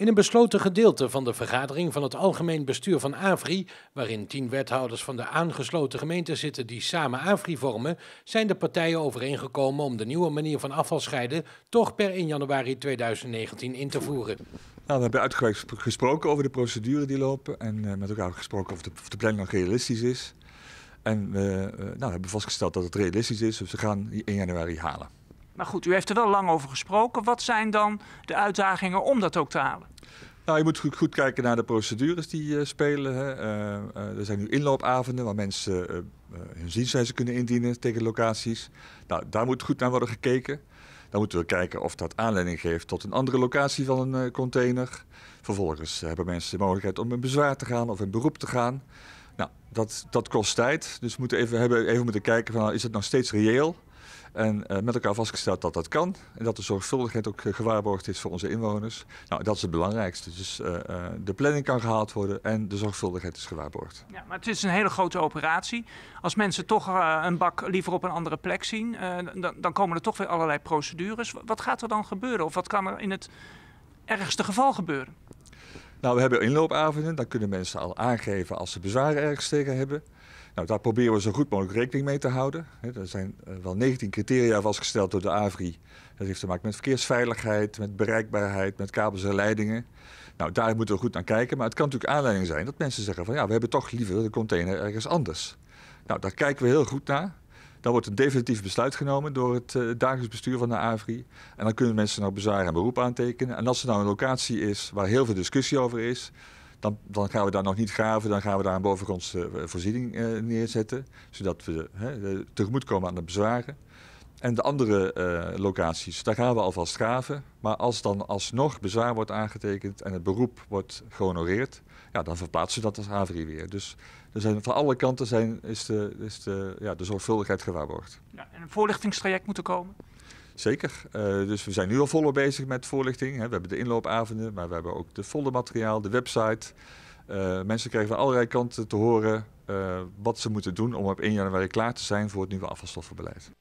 In een besloten gedeelte van de vergadering van het Algemeen Bestuur van AVRI, waarin tien wethouders van de aangesloten gemeenten zitten die samen AVRI vormen, zijn de partijen overeengekomen om de nieuwe manier van afvalscheiden toch per 1 januari 2019 in te voeren. Nou, we hebben uitgebreid gesproken over de procedure die lopen en uh, met elkaar gesproken of de, of de planning nog realistisch is. En eh, nou, we hebben vastgesteld dat het realistisch is, dus we gaan die 1 januari halen. Maar goed, u heeft er wel lang over gesproken. Wat zijn dan de uitdagingen om dat ook te halen? Nou, je moet goed, kijken naar de procedures die eh, spelen. Hè. Eh, eh, er zijn nu inloopavonden waar mensen hun zienswijze kunnen indienen tegen locaties. Nou, daar moet goed naar worden gekeken. Dan moeten we kijken of dat aanleiding geeft tot een andere locatie van een container. Vervolgens hebben mensen de mogelijkheid om in bezwaar te gaan of in beroep te gaan. Nou, dat, dat kost tijd. Dus we moeten even, hebben even moeten kijken van, is dat nog steeds reëel? En eh, met elkaar vastgesteld dat dat kan. En dat de zorgvuldigheid ook eh, gewaarborgd is voor onze inwoners. Nou, dat is het belangrijkste. Dus eh, de planning kan gehaald worden en de zorgvuldigheid is gewaarborgd. Ja, maar het is een hele grote operatie. Als mensen toch een bak liever op een andere plek zien, dan, dan komen er toch weer allerlei procedures. Wat gaat er dan gebeuren? Of wat kan er in het ergste geval gebeuren? Nou, we hebben inloopavonden. Daar kunnen mensen al aangeven als ze bezwaren ergens tegen hebben. Nou, daar proberen we zo goed mogelijk rekening mee te houden. Er zijn eh, wel 19 criteria vastgesteld door de AVRI. Dat heeft te maken met verkeersveiligheid, met bereikbaarheid, met kabels en leidingen. Nou, daar moeten we goed naar kijken. Maar het kan natuurlijk aanleiding zijn dat mensen zeggen van... ja, we hebben toch liever de container ergens anders. Nou, daar kijken we heel goed naar. Dan wordt een definitief besluit genomen door het eh, dagelijks bestuur van de AVRI. En dan kunnen mensen nou bezwaar en beroep aantekenen. En als er nou een locatie is waar heel veel discussie over is, dan, dan, gaan we daar nog niet graven, dan gaan we daar een bovengrondse eh, voorziening eh, neerzetten. Zodat we hè, komen aan de bezwaren. En de andere eh, locaties, daar gaan we alvast graven. Maar als dan alsnog bezwaar wordt aangetekend en het beroep wordt gehonoreerd, ja, dan verplaatsen we dat als Avri weer. Dus er zijn, van alle kanten zijn, is, de, is de, ja, de zorgvuldigheid gewaarborgd. Ja, en een voorlichtingstraject moet er komen? Zeker. Eh, dus we zijn nu al volop bezig met voorlichting. We hebben de inloopavonden, maar we hebben ook de foldermateriaal, de website. Uh, mensen krijgen van allerlei kanten te horen wat ze moeten doen om op 1 januari klaar te zijn voor het nieuwe afvalstoffenbeleid.